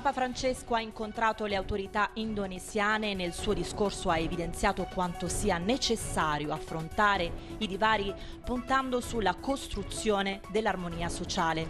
Papa Francesco ha incontrato le autorità indonesiane e nel suo discorso ha evidenziato quanto sia necessario affrontare i divari puntando sulla costruzione dell'armonia sociale.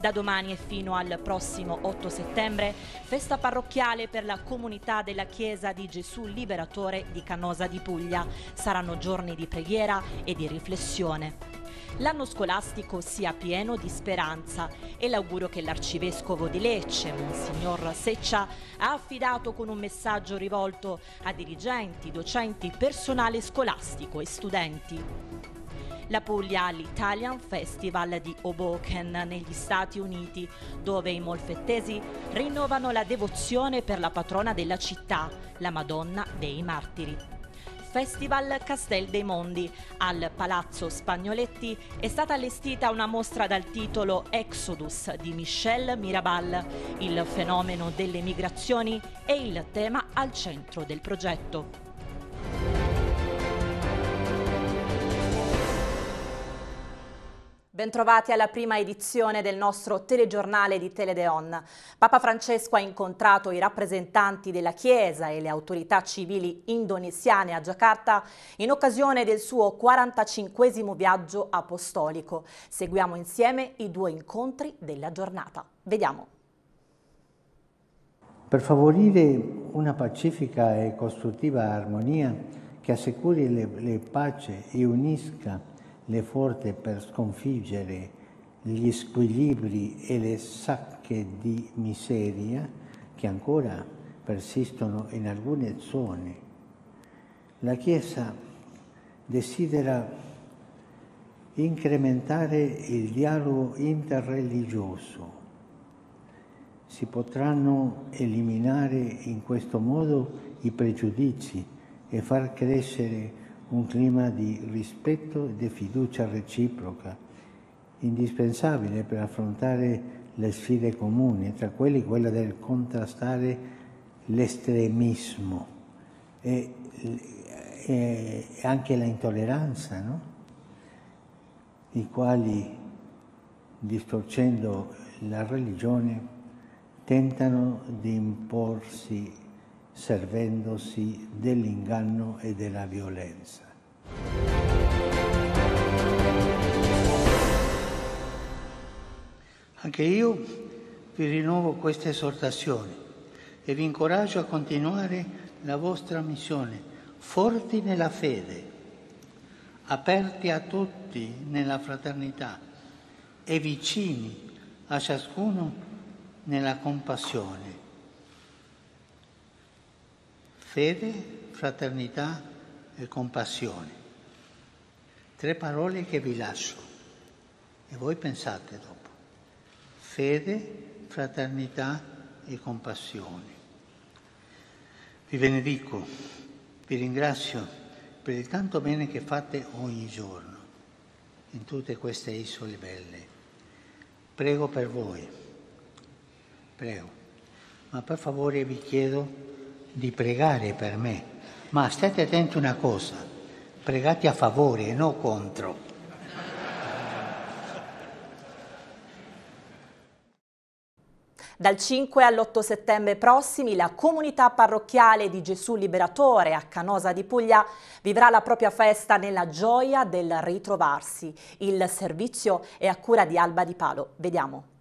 Da domani e fino al prossimo 8 settembre, festa parrocchiale per la comunità della Chiesa di Gesù Liberatore di Canosa di Puglia. Saranno giorni di preghiera e di riflessione l'anno scolastico sia pieno di speranza e l'auguro che l'Arcivescovo di Lecce, Monsignor Seccia, ha affidato con un messaggio rivolto a dirigenti, docenti, personale scolastico e studenti la Puglia all'Italian Festival di Hoboken negli Stati Uniti, dove i molfettesi rinnovano la devozione per la patrona della città, la Madonna dei Martiri. Festival Castel dei Mondi. Al Palazzo Spagnoletti è stata allestita una mostra dal titolo Exodus di Michel Mirabal. Il fenomeno delle migrazioni è il tema al centro del progetto. Bentrovati alla prima edizione del nostro telegiornale di Teledeon. Papa Francesco ha incontrato i rappresentanti della Chiesa e le autorità civili indonesiane a Giacarta in occasione del suo 45 viaggio apostolico. Seguiamo insieme i due incontri della giornata. Vediamo. Per favorire una pacifica e costruttiva armonia che assicuri le, le pace e unisca le forze per sconfiggere gli squilibri e le sacche di miseria che ancora persistono in alcune zone. La Chiesa desidera incrementare il dialogo interreligioso. Si potranno eliminare in questo modo i pregiudizi e far crescere un clima di rispetto e di fiducia reciproca, indispensabile per affrontare le sfide comuni, tra quelle quella del contrastare l'estremismo e, e anche l'intolleranza, no? i quali, distorcendo la religione, tentano di imporsi servendosi dell'inganno e della violenza. Anche io vi rinnovo questa esortazione e vi incoraggio a continuare la vostra missione, forti nella fede, aperti a tutti nella fraternità e vicini a ciascuno nella compassione fede, fraternità e compassione. Tre parole che vi lascio e voi pensate dopo. Fede, fraternità e compassione. Vi benedico, vi ringrazio per il tanto bene che fate ogni giorno in tutte queste isole belle. Prego per voi, prego, ma per favore vi chiedo di pregare per me, ma state attenti a una cosa, pregate a favore e non contro. Dal 5 all'8 settembre prossimi la comunità parrocchiale di Gesù Liberatore a Canosa di Puglia vivrà la propria festa nella gioia del ritrovarsi. Il servizio è a cura di Alba di Palo. Vediamo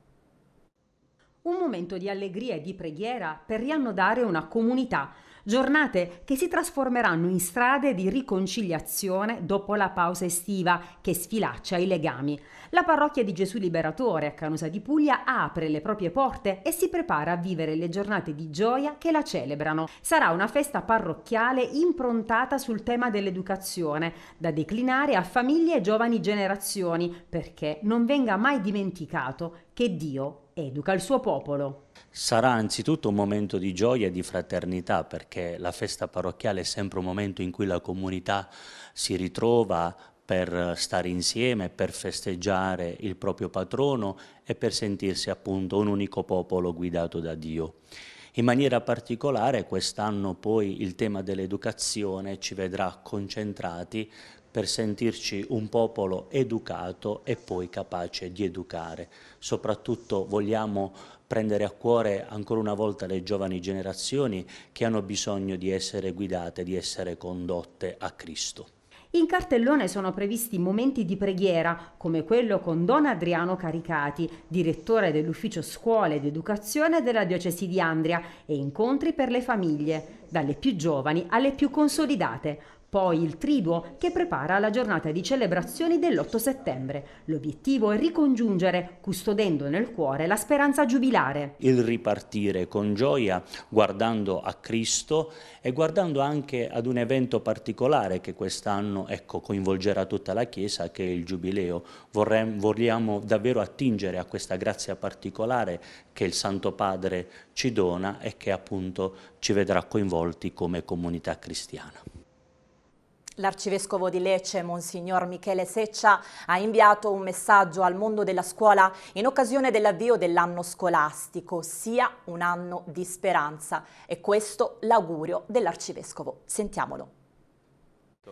un momento di allegria e di preghiera per riannodare una comunità, giornate che si trasformeranno in strade di riconciliazione dopo la pausa estiva che sfilaccia i legami. La parrocchia di Gesù Liberatore a Canosa di Puglia apre le proprie porte e si prepara a vivere le giornate di gioia che la celebrano. Sarà una festa parrocchiale improntata sul tema dell'educazione, da declinare a famiglie e giovani generazioni, perché non venga mai dimenticato che Dio educa il suo popolo. Sarà anzitutto un momento di gioia e di fraternità perché la festa parrocchiale è sempre un momento in cui la comunità si ritrova per stare insieme, per festeggiare il proprio patrono e per sentirsi appunto un unico popolo guidato da Dio. In maniera particolare quest'anno poi il tema dell'educazione ci vedrà concentrati per sentirci un popolo educato e poi capace di educare. Soprattutto vogliamo prendere a cuore ancora una volta le giovani generazioni che hanno bisogno di essere guidate, di essere condotte a Cristo. In cartellone sono previsti momenti di preghiera, come quello con Don Adriano Caricati, direttore dell'ufficio scuole ed educazione della diocesi di Andria, e incontri per le famiglie, dalle più giovani alle più consolidate. Poi il triduo che prepara la giornata di celebrazioni dell'8 settembre. L'obiettivo è ricongiungere, custodendo nel cuore la speranza giubilare. Il ripartire con gioia guardando a Cristo e guardando anche ad un evento particolare che quest'anno ecco, coinvolgerà tutta la Chiesa che è il Giubileo. Vorremmo, vogliamo davvero attingere a questa grazia particolare che il Santo Padre ci dona e che appunto ci vedrà coinvolti come comunità cristiana. L'arcivescovo di Lecce, Monsignor Michele Seccia, ha inviato un messaggio al mondo della scuola in occasione dell'avvio dell'anno scolastico, sia un anno di speranza. E questo l'augurio dell'arcivescovo. Sentiamolo.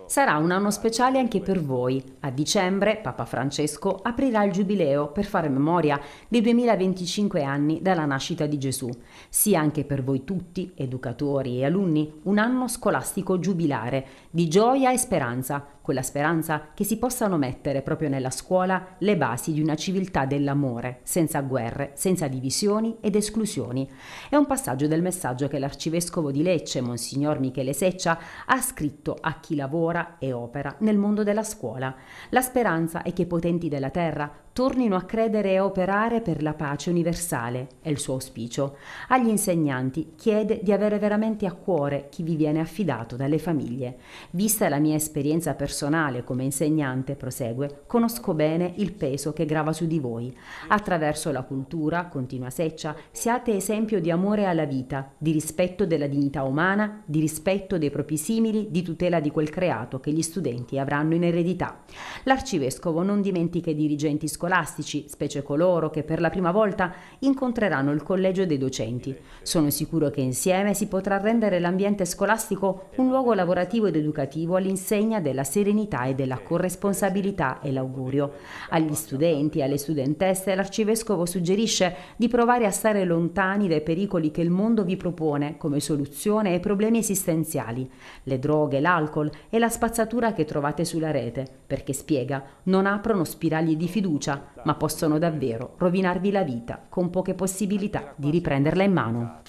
Sarà un anno speciale anche per voi. A dicembre Papa Francesco aprirà il giubileo per fare memoria dei 2025 anni dalla nascita di Gesù. Sia anche per voi tutti, educatori e alunni, un anno scolastico giubilare di gioia e speranza, quella speranza che si possano mettere proprio nella scuola le basi di una civiltà dell'amore, senza guerre, senza divisioni ed esclusioni. È un passaggio del messaggio che l'arcivescovo di Lecce, Monsignor Michele Seccia, ha scritto a chi lavora lavora e opera nel mondo della scuola. La speranza è che i potenti della terra tornino a credere e operare per la pace universale, è il suo auspicio. Agli insegnanti chiede di avere veramente a cuore chi vi viene affidato dalle famiglie. Vista la mia esperienza personale come insegnante, prosegue, conosco bene il peso che grava su di voi. Attraverso la cultura, continua Seccia, siate esempio di amore alla vita, di rispetto della dignità umana, di rispetto dei propri simili, di tutela di quel creato che gli studenti avranno in eredità. L'arcivescovo non dimentica i dirigenti scolastici scolastici, specie coloro che per la prima volta incontreranno il collegio dei docenti. Sono sicuro che insieme si potrà rendere l'ambiente scolastico un luogo lavorativo ed educativo all'insegna della serenità e della corresponsabilità e l'augurio. Agli studenti e alle studentesse l'arcivescovo suggerisce di provare a stare lontani dai pericoli che il mondo vi propone come soluzione ai problemi esistenziali, le droghe, l'alcol e la spazzatura che trovate sulla rete, perché spiega, non aprono spirali di fiducia ma possono davvero rovinarvi la vita con poche possibilità di riprenderla in mano.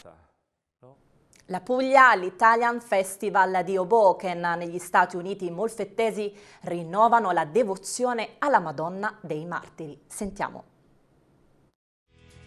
La Puglia l'Italian Festival di Hoboken negli Stati Uniti molfettesi rinnovano la devozione alla Madonna dei Martiri. Sentiamo.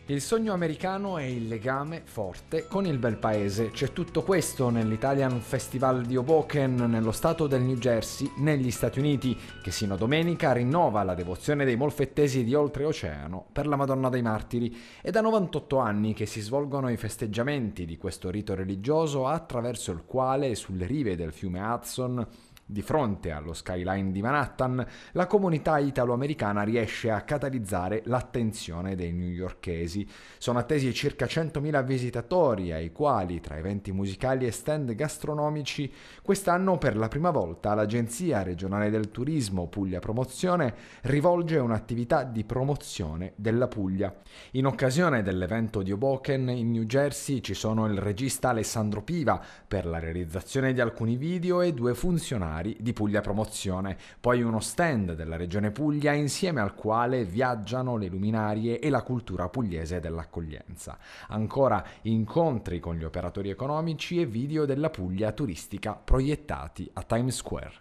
Il sogno americano è il legame forte con il bel paese. C'è tutto questo nell'Italian Festival di Hoboken, nello stato del New Jersey, negli Stati Uniti, che sino a domenica rinnova la devozione dei molfettesi di oltreoceano per la Madonna dei Martiri. È da 98 anni che si svolgono i festeggiamenti di questo rito religioso attraverso il quale sulle rive del fiume Hudson di fronte allo skyline di Manhattan, la comunità italo-americana riesce a catalizzare l'attenzione dei newyorkesi. Sono attesi circa 100.000 visitatori, ai quali, tra eventi musicali e stand gastronomici, quest'anno per la prima volta l'Agenzia regionale del turismo Puglia Promozione rivolge un'attività di promozione della Puglia. In occasione dell'evento di Oboken in New Jersey ci sono il regista Alessandro Piva per la realizzazione di alcuni video e due funzionari straordinari di Puglia Promozione, poi uno stand della Regione Puglia insieme al quale viaggiano le luminarie e la cultura pugliese dell'accoglienza. Ancora incontri con gli operatori economici e video della Puglia turistica proiettati a Times Square.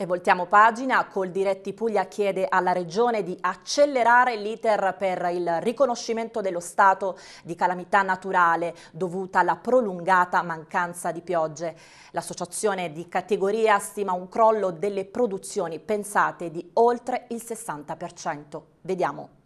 E voltiamo pagina, Coldiretti Puglia chiede alla Regione di accelerare l'iter per il riconoscimento dello stato di calamità naturale dovuta alla prolungata mancanza di piogge. L'associazione di categoria stima un crollo delle produzioni pensate di oltre il 60%. Vediamo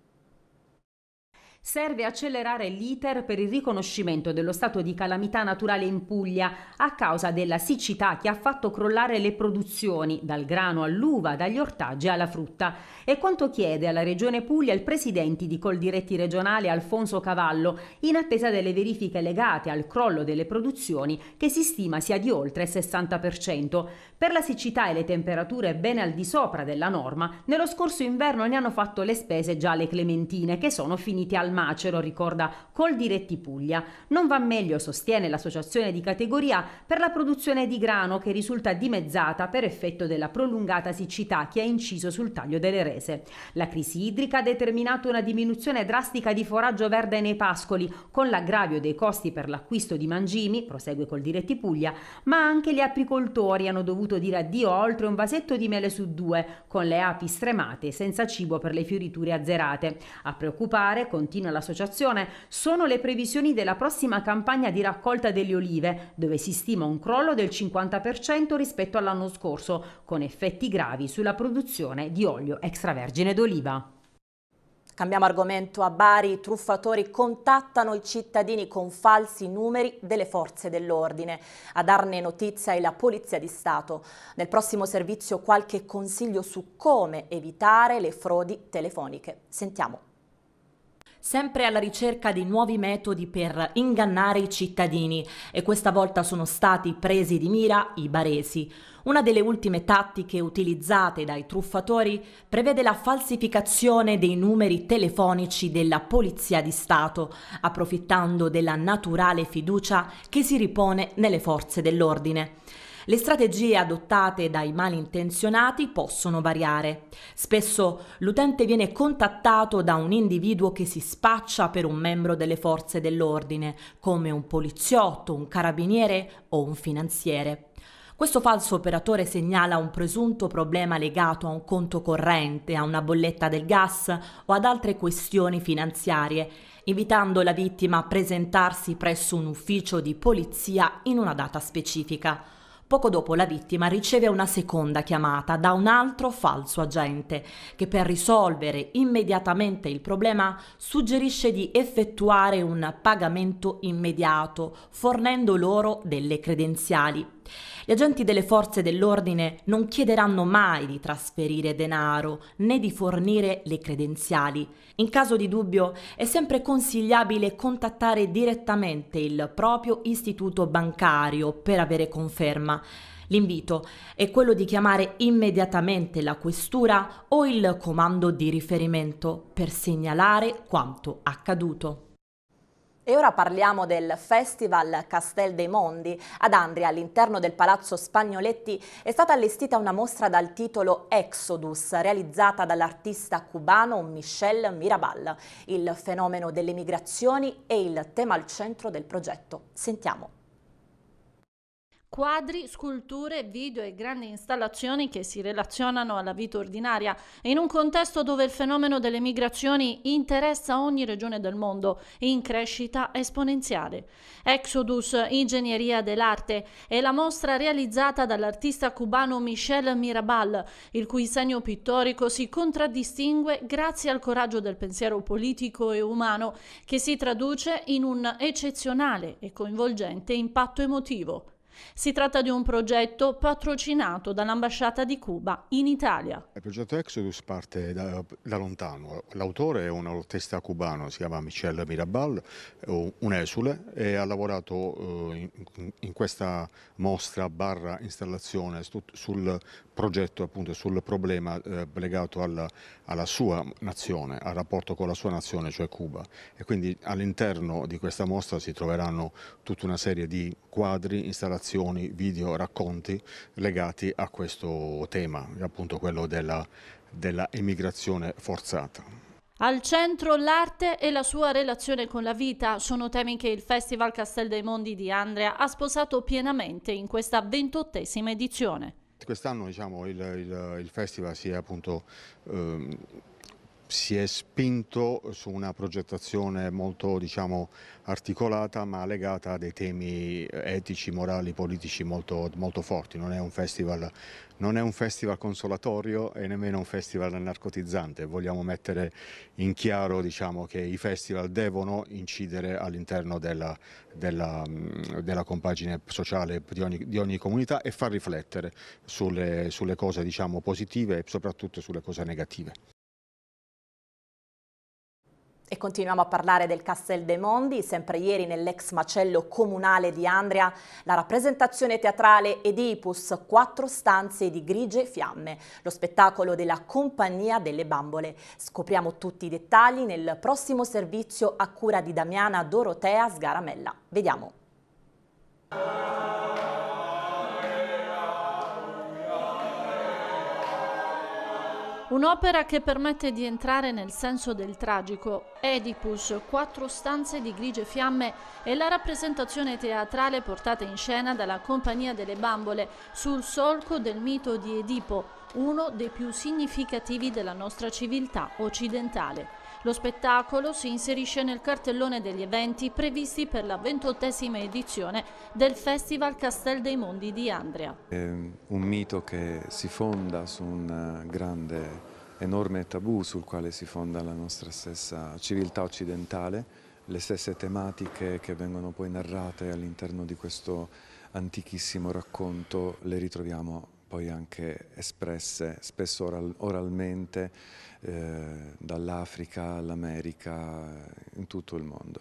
serve accelerare l'iter per il riconoscimento dello stato di calamità naturale in Puglia a causa della siccità che ha fatto crollare le produzioni dal grano all'uva, dagli ortaggi alla frutta. È quanto chiede alla Regione Puglia il presidente di Coldiretti regionale Alfonso Cavallo in attesa delle verifiche legate al crollo delle produzioni che si stima sia di oltre il 60%. Per la siccità e le temperature bene al di sopra della norma, nello scorso inverno ne hanno fatto le spese già le clementine che sono finite al macero, ricorda Coldiretti Puglia. Non va meglio, sostiene l'associazione di categoria, per la produzione di grano che risulta dimezzata per effetto della prolungata siccità che ha inciso sul taglio delle rese. La crisi idrica ha determinato una diminuzione drastica di foraggio verde nei pascoli, con l'aggravio dei costi per l'acquisto di mangimi, prosegue Coldiretti Puglia, ma anche gli apicoltori hanno dovuto dire addio oltre un vasetto di mele su due, con le api stremate senza cibo per le fioriture azzerate. A preoccupare, continua Agostino e l'associazione sono le previsioni della prossima campagna di raccolta delle olive, dove si stima un crollo del 50% rispetto all'anno scorso, con effetti gravi sulla produzione di olio extravergine d'oliva. Cambiamo argomento a Bari, i truffatori contattano i cittadini con falsi numeri delle forze dell'ordine. A darne notizia è la Polizia di Stato. Nel prossimo servizio qualche consiglio su come evitare le frodi telefoniche. Sentiamo sempre alla ricerca di nuovi metodi per ingannare i cittadini e questa volta sono stati presi di mira i baresi. Una delle ultime tattiche utilizzate dai truffatori prevede la falsificazione dei numeri telefonici della Polizia di Stato, approfittando della naturale fiducia che si ripone nelle forze dell'ordine. Le strategie adottate dai malintenzionati possono variare. Spesso l'utente viene contattato da un individuo che si spaccia per un membro delle forze dell'ordine, come un poliziotto, un carabiniere o un finanziere. Questo falso operatore segnala un presunto problema legato a un conto corrente, a una bolletta del gas o ad altre questioni finanziarie, invitando la vittima a presentarsi presso un ufficio di polizia in una data specifica. Poco dopo la vittima riceve una seconda chiamata da un altro falso agente che per risolvere immediatamente il problema suggerisce di effettuare un pagamento immediato fornendo loro delle credenziali. Gli agenti delle forze dell'ordine non chiederanno mai di trasferire denaro né di fornire le credenziali. In caso di dubbio è sempre consigliabile contattare direttamente il proprio istituto bancario per avere conferma. L'invito è quello di chiamare immediatamente la questura o il comando di riferimento per segnalare quanto accaduto. E ora parliamo del Festival Castel dei Mondi. Ad Andria, all'interno del Palazzo Spagnoletti, è stata allestita una mostra dal titolo Exodus, realizzata dall'artista cubano Michel Mirabal. Il fenomeno delle migrazioni è il tema al centro del progetto. Sentiamo quadri, sculture, video e grandi installazioni che si relazionano alla vita ordinaria e in un contesto dove il fenomeno delle migrazioni interessa ogni regione del mondo in crescita esponenziale. Exodus Ingegneria dell'Arte è la mostra realizzata dall'artista cubano Michel Mirabal, il cui segno pittorico si contraddistingue grazie al coraggio del pensiero politico e umano che si traduce in un eccezionale e coinvolgente impatto emotivo. Si tratta di un progetto patrocinato dall'ambasciata di Cuba in Italia. Il progetto Exodus parte da, da lontano. L'autore è un artista cubano, si chiama Michel Mirabal, eh, un esule, e ha lavorato eh, in, in, questa mostra barra installazione sul progetto, appunto sul problema eh, legato alla, alla sua nazione, al rapporto con la sua nazione, cioè Cuba. E quindi all'interno di questa mostra si troveranno tutta una serie di quadri, installazioni narrazioni, video, racconti legati a questo tema, appunto quello della, della emigrazione forzata. Al centro l'arte e la sua relazione con la vita sono temi che il Festival Castel dei Mondi di Andrea ha sposato pienamente in questa ventottesima edizione. Quest'anno diciamo, il, il, il, festival si è appunto... Ehm si è spinto su una progettazione molto diciamo, articolata ma legata a dei temi eh, etici, morali, politici molto, molto forti, non è, festival, non è, un festival, consolatorio e nemmeno un festival narcotizzante, vogliamo mettere in chiaro diciamo, che i festival devono incidere all'interno della, della, mm, della, compagine sociale di ogni, di ogni, comunità e far riflettere sulle, sulle cose diciamo, positive e soprattutto sulle cose negative. E continuiamo a parlare del Castel dei Mondi, sempre ieri nell'ex macello comunale di Andria, la rappresentazione teatrale Edipus, quattro stanze di grigie fiamme, lo spettacolo della Compagnia delle Bambole. Scopriamo tutti i dettagli nel prossimo servizio a cura di Damiana Dorotea Sgaramella. Vediamo. Un'opera che permette di entrare nel senso del tragico. Oedipus, quattro stanze di grigie fiamme è la rappresentazione teatrale portata in scena dalla Compagnia delle Bambole sul solco del mito di Edipo, uno dei più significativi della nostra civiltà occidentale. Lo spettacolo si inserisce nel cartellone degli eventi previsti per la ventottesima edizione del Festival Castel dei Mondi di Andria. È un mito che si fonda su un eh, grande, enorme tabù sul quale si fonda la nostra stessa civiltà occidentale, le stesse tematiche che vengono poi narrate all'interno di questo antichissimo racconto le ritroviamo poi anche espresse spesso oral oralmente eh, dall'Africa all'America, in tutto il mondo.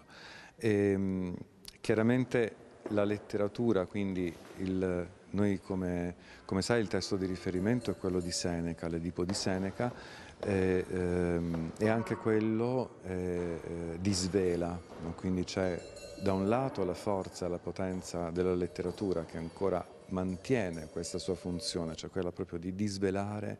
E, ehm, chiaramente la letteratura, quindi il, noi come, come, sai il testo di riferimento è quello di Seneca, l'Edipo di Seneca, e, ehm, e anche quello eh, eh di Svela, no? quindi c'è da un lato la forza, la potenza della letteratura che ancora mantiene questa sua funzione, cioè quella proprio di disvelare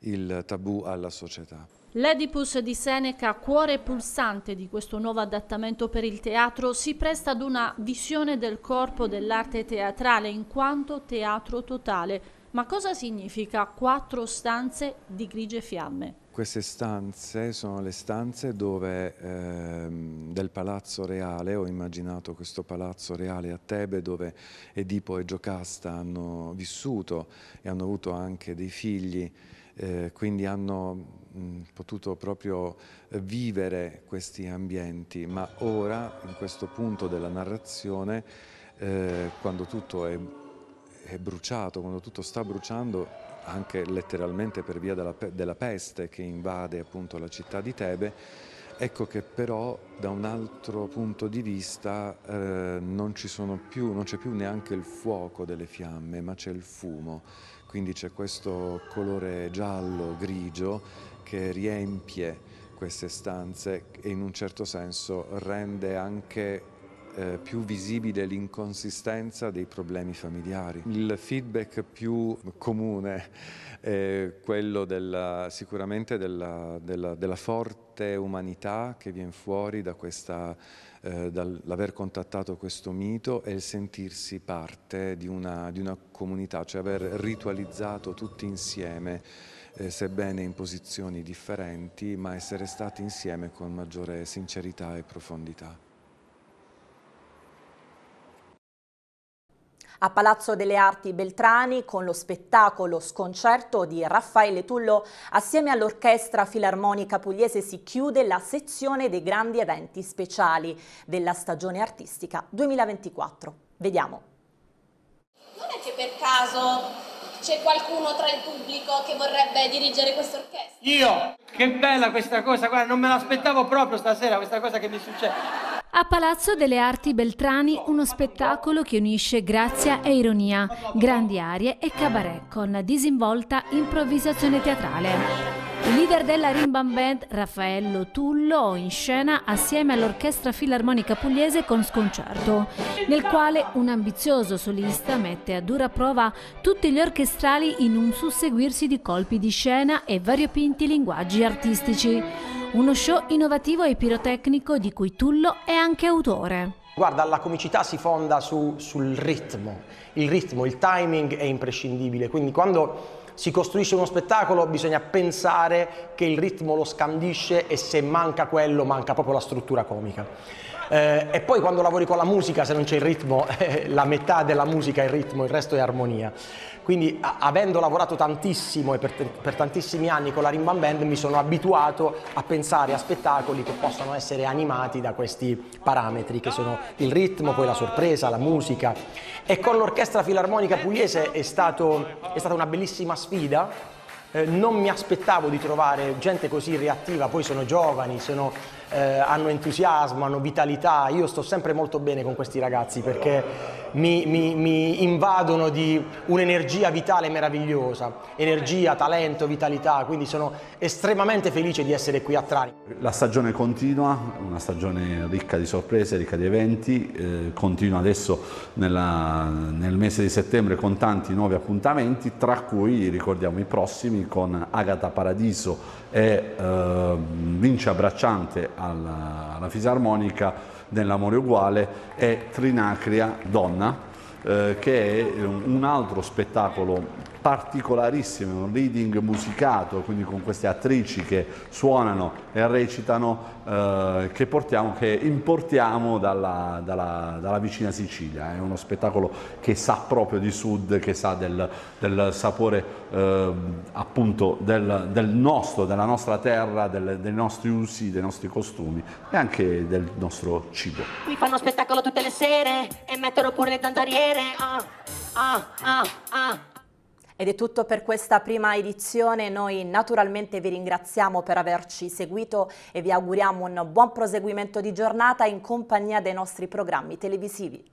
il tabù alla società. L'Edipus di Seneca, cuore pulsante di questo nuovo adattamento per il teatro, si presta ad una visione del corpo dell'arte teatrale in quanto teatro totale. Ma cosa significa quattro stanze di grigie fiamme? Queste stanze sono le stanze dove, eh, del palazzo reale, ho immaginato questo palazzo reale a Tebe dove Edipo e Giocasta hanno vissuto e hanno avuto anche dei figli eh, quindi hanno mh, mm, potuto proprio eh, vivere questi ambienti, ma ora, in questo punto della narrazione, eh, quando tutto è, è bruciato, quando tutto sta bruciando, anche letteralmente per via della, della, peste che invade appunto la città di Tebe, Ecco che però da un altro punto di vista eh, non c'è più neanche il fuoco delle fiamme, ma c'è il fumo, quindi c'è questo colore giallo-grigio che riempie queste stanze e in un certo senso rende anche eh, più visibile l'inconsistenza dei problemi familiari. Il feedback più comune è quello della, sicuramente della, della, della forte umanità che viene fuori da questa, eh, dall'aver contattato questo mito e il sentirsi parte di una, di una comunità, cioè aver ritualizzato tutti insieme, eh, sebbene in posizioni differenti, ma essere stati insieme con maggiore sincerità e profondità. A Palazzo delle Arti Beltrani con lo spettacolo Sconcerto di Raffaele Tullo assieme all'Orchestra Filarmonica Pugliese si chiude la sezione dei grandi eventi speciali della stagione artistica 2024. Vediamo. Non è che per caso c'è qualcuno tra il pubblico che vorrebbe dirigere questa orchestra? Io! Che bella questa cosa, guarda, non me l'aspettavo proprio stasera questa cosa che mi succede. A Palazzo delle Arti Beltrani uno spettacolo che unisce grazia e ironia, grandi arie e cabaret con disinvolta improvvisazione teatrale. Il leader della Rimban Band, Raffaello Tullo, in scena assieme all'Orchestra Filarmonica Pugliese con Sconcerto, nel quale un ambizioso solista mette a dura prova tutti gli orchestrali in un susseguirsi di colpi di scena e variopinti linguaggi artistici uno show innovativo e pirotecnico di cui Tullo è anche autore. Guarda, la comicità si fonda su, sul ritmo, il ritmo, il timing è imprescindibile, quindi quando si costruisce uno spettacolo bisogna pensare che il ritmo lo scandisce e se manca quello manca proprio la struttura comica. Eh, e poi quando lavori con la musica, se non c'è il ritmo, eh, la metà della musica è il ritmo, il resto è armonia quindi a- avendo lavorato tantissimo e per, te- per, tantissimi anni con la Rimban Band mi sono abituato a pensare a spettacoli che possano essere animati da questi parametri che sono il ritmo, poi la sorpresa, la musica e con l'Orchestra Filarmonica Pugliese è, stato, è stata una bellissima sfida eh, non mi aspettavo di trovare gente così reattiva, poi sono giovani, sono eh, hanno entusiasmo, hanno vitalità, io sto sempre molto bene con questi ragazzi perché mi, mi, mi invadono di un'energia vitale meravigliosa, energia, talento, vitalità, quindi sono estremamente felice di essere qui a Trani. La stagione continua, una stagione ricca di sorprese, ricca di eventi, eh, continua adesso nella, nel mese di settembre con tanti nuovi appuntamenti, tra cui ricordiamo i prossimi con Agata Paradiso e eh, Vincia Bracciante alla, alla fisarmonica dell'amore uguale è Trinacria Donna, eh, che è un altro spettacolo particolarissimo, un reading musicato, quindi con queste attrici che suonano e recitano, eh, che, portiamo, che, importiamo dalla, dalla, dalla, vicina Sicilia. È uno spettacolo che sa proprio di sud, che sa del, del sapore eh, appunto del, del, nostro, della nostra terra, del, dei nostri usi, dei nostri costumi e anche del nostro cibo. Qui fanno spettacolo tutte le sere e mettono pure le zanzariere. Ah, ah, ah, ah. Ed è tutto per questa prima edizione, noi naturalmente vi ringraziamo per averci seguito e vi auguriamo un buon proseguimento di giornata in compagnia dei nostri programmi televisivi.